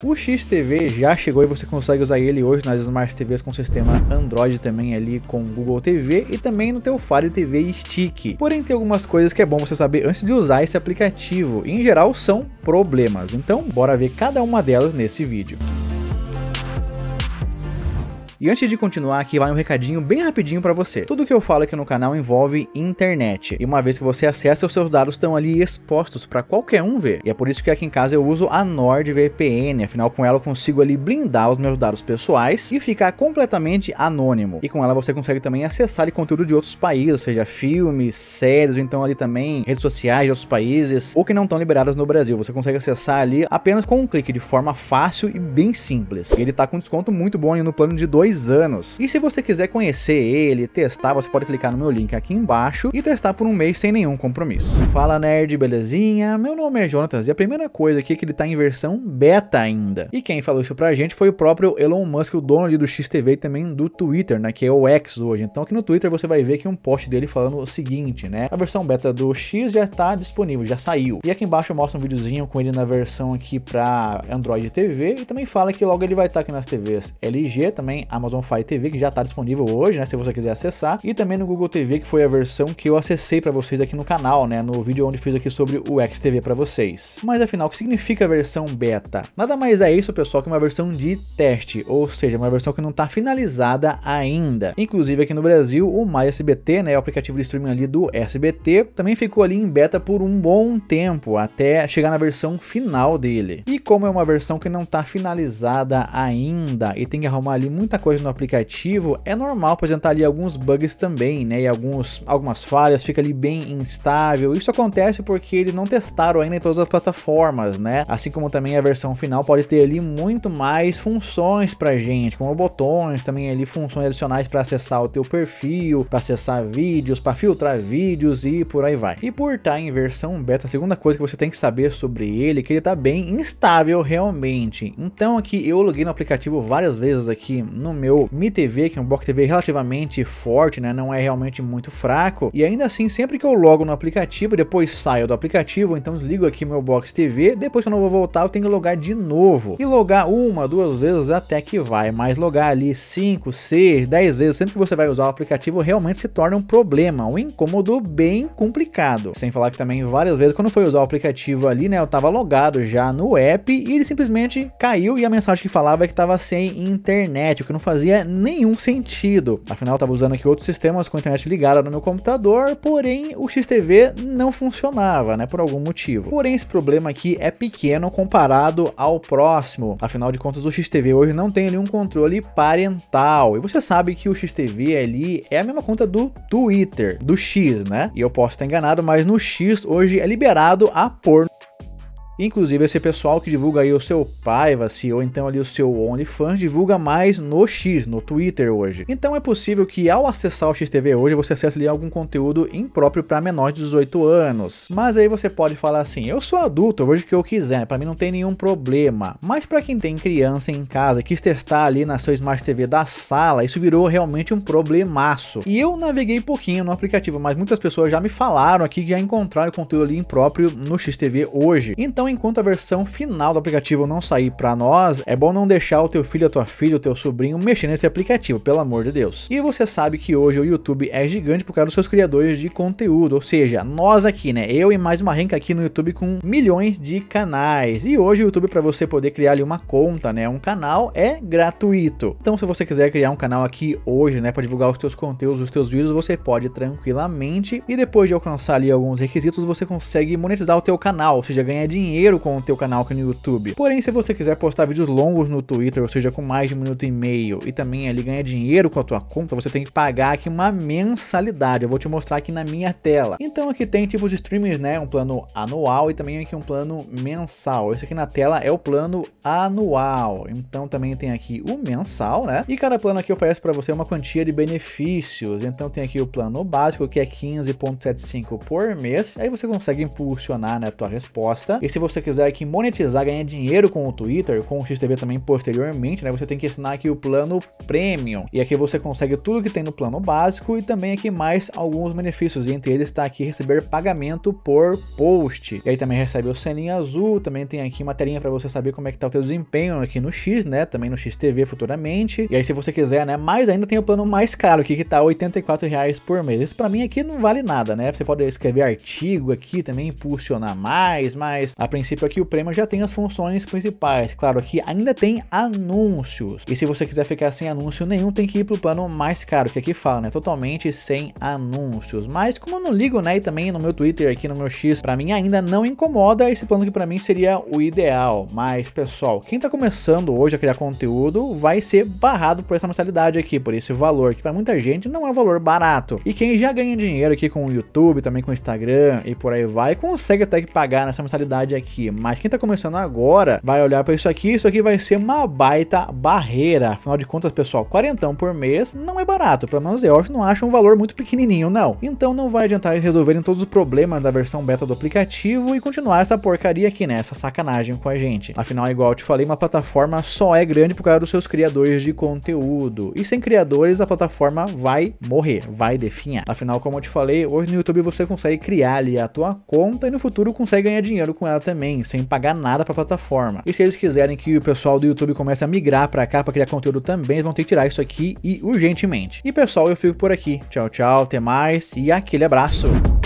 O XTV já chegou e você consegue usar ele hoje nas Smart TVs com sistema Android também ali com Google TV e também no teu Fire TV Stick. Porém tem algumas coisas que é bom você saber antes de usar esse aplicativo e em geral são problemas, então bora ver cada uma delas nesse vídeo. E antes de continuar, aqui vai um recadinho bem rapidinho para você. Tudo que eu falo aqui no canal envolve internet. E uma vez que você acessa, os seus dados estão ali expostos para qualquer um ver. E é por isso que aqui em casa eu uso a NordVPN, afinal com ela eu consigo ali blindar os meus dados pessoais e ficar completamente anônimo. E com ela você consegue também acessar ali, conteúdo de outros países, seja filmes, séries, ou então ali também redes sociais de outros países, ou que não estão liberadas no Brasil. Você consegue acessar ali apenas com um clique, de forma fácil e bem simples. E ele tá com desconto muito bom no plano de 2 dois anos. E se você quiser conhecer ele, testar, você pode clicar no meu link aqui embaixo e testar por um mês sem nenhum compromisso. Fala nerd, belezinha? Meu nome é Jonatas e a primeira coisa aqui é que ele tá em versão beta ainda. E quem falou isso pra gente foi o próprio Elon Musk, o dono ali do XTV e também do Twitter, né, que é o X hoje. Então aqui no Twitter você vai ver que um post dele falando o seguinte, né, a versão beta do X já tá disponível, já saiu. E aqui embaixo eu mostro um videozinho com ele na versão aqui pra Android TV e também fala que logo ele vai estar tá aqui nas TVs LG, também a Amazon Fire TV, que já está disponível hoje, né? Se você quiser acessar. E também no Google TV, que foi a versão que eu acessei para vocês aqui no canal, né? No vídeo onde fiz aqui sobre o XTV para vocês. Mas afinal, o que significa a versão beta? Nada mais é isso, pessoal, que uma versão de teste, ou seja, uma versão que não está finalizada ainda. Inclusive aqui no Brasil, o MySBT, né? O aplicativo de streaming ali do SBT, também ficou ali em beta por um bom tempo, até chegar na versão final dele. E como é uma versão que não está finalizada ainda e tem que arrumar ali muita coisa coisa no aplicativo, é normal apresentar ali alguns bugs também, né? E alguns, algumas falhas, fica ali bem instável. Isso acontece porque eles não testaram ainda em todas as plataformas, né? Assim como também a versão final pode ter ali muito mais funções pra gente, como botões, também ali funções adicionais para acessar o teu perfil, para acessar vídeos, para filtrar vídeos e por aí vai. E por estar tá em versão beta, a segunda coisa que você tem que saber sobre ele é que ele tá bem instável realmente. Então aqui eu loguei no aplicativo várias vezes aqui no meu Mi TV, que é um box TV relativamente forte, né? Não é realmente muito fraco. E ainda assim, sempre que eu logo no aplicativo, depois saio do aplicativo, então desligo aqui meu box TV. Depois que eu não vou voltar, eu tenho que logar de novo. E logar uma, duas vezes até que vai, mas logar ali 5, 6, 10 vezes, sempre que você vai usar o aplicativo, realmente se torna um problema, um incômodo bem complicado. Sem falar que também várias vezes, quando foi usar o aplicativo ali, né? Eu tava logado já no app e ele simplesmente caiu e a mensagem que falava é que tava sem internet, o que não fazia nenhum sentido. Afinal, eu estava usando aqui outros sistemas com a internet ligada no meu computador, porém o XTV não funcionava, né, por algum motivo. Porém, esse problema aqui é pequeno comparado ao próximo. Afinal de contas, o XTV hoje não tem nenhum controle parental. E você sabe que o XTV ali é a mesma conta do Twitter, do X, né? E eu posso estar enganado, mas no X hoje é liberado a porno Inclusive, esse pessoal que divulga aí o seu Privacy ou então ali o seu OnlyFans divulga mais no X, no Twitter hoje. Então é possível que ao acessar o XTV hoje você acesse ali algum conteúdo impróprio para menores de 18 anos. Mas aí você pode falar assim: eu sou adulto, eu vejo o que eu quiser, para mim não tem nenhum problema. Mas para quem tem criança em casa, quis testar ali na sua Smart TV da sala, isso virou realmente um problemaço. E eu naveguei pouquinho no aplicativo, mas muitas pessoas já me falaram aqui que já encontraram conteúdo ali impróprio no XTV hoje. Então enquanto a versão final do aplicativo não sair para nós, é bom não deixar o teu filho, a tua filha, o teu sobrinho mexer nesse aplicativo, pelo amor de Deus. E você sabe que hoje o YouTube é gigante por causa dos seus criadores de conteúdo, ou seja, nós aqui, né? Eu e mais uma renca aqui no YouTube com milhões de canais. E hoje o YouTube para você poder criar ali uma conta, né, um canal é gratuito. Então, se você quiser criar um canal aqui hoje, né, para divulgar os teus conteúdos, os teus vídeos, você pode tranquilamente e depois de alcançar ali alguns requisitos, você consegue monetizar o teu canal, ou seja, ganhar dinheiro dinheiro com o teu canal aqui no YouTube. Porém, se você quiser postar vídeos longos no Twitter, ou seja, com mais de um minuto e meio, e também ali ganhar dinheiro com a tua conta, você tem que pagar aqui uma mensalidade. Eu vou te mostrar aqui na minha tela. Então aqui tem tipos de streamers, né? Um plano anual e também aqui um plano mensal. Esse aqui na tela é o plano anual. Então também tem aqui o mensal, né? E cada plano aqui oferece para você uma quantia de benefícios. Então tem aqui o plano básico, que é 15.75 por mês. Aí você consegue impulsionar, né, a tua resposta. E se você você quiser aqui monetizar, ganhar dinheiro com o Twitter, com o XTV também posteriormente, né? Você tem que assinar aqui o plano Premium. E aqui você consegue tudo que tem no plano básico e também aqui mais alguns benefícios. E entre eles está aqui receber pagamento por post. E aí também recebe o selinho azul, também tem aqui uma telinha para você saber como é que tá o teu desempenho aqui no X, né? Também no XTV futuramente. E aí se você quiser, né? Mas ainda tem o plano mais caro aqui que tá R$ reais por mês. Isso para mim aqui não vale nada, né? Você pode escrever artigo aqui também, impulsionar mais, mas aprender princípio aqui o prêmio já tem as funções principais. Claro, aqui ainda tem anúncios. E se você quiser ficar sem anúncio nenhum, tem que ir pro plano mais caro, que aqui fala, né? Totalmente sem anúncios. Mas como eu não ligo, né? E também no meu Twitter aqui no meu X, para mim ainda não incomoda esse plano que para mim seria o ideal. Mas pessoal, quem tá começando hoje a criar conteúdo vai ser barrado por essa mensalidade aqui, por esse valor que para muita gente não é um valor barato. E quem já ganha dinheiro aqui com o YouTube, também com o Instagram e por aí vai, consegue até que pagar nessa mensalidade aqui, mas quem tá começando agora vai olhar para isso aqui, isso aqui vai ser uma baita barreira. Afinal de contas, pessoal, quarentão por mês não é barato, pelo menos eu acho, não acho um valor muito pequenininho, não. Então não vai adiantar resolverem todos os problemas da versão beta do aplicativo e continuar essa porcaria aqui, né? sacanagem com a gente. Afinal, igual eu te falei, uma plataforma só é grande por causa dos seus criadores de conteúdo. E sem criadores, a plataforma vai morrer, vai definhar. Afinal, como eu te falei, hoje no YouTube você consegue criar ali a tua conta e no futuro consegue ganhar dinheiro com ela também, sem pagar nada para a plataforma. E se eles quiserem que o pessoal do YouTube comece a migrar para cá para criar conteúdo também, eles vão ter que tirar isso aqui e urgentemente. E pessoal, eu fico por aqui. Tchau, tchau, até mais e aquele abraço.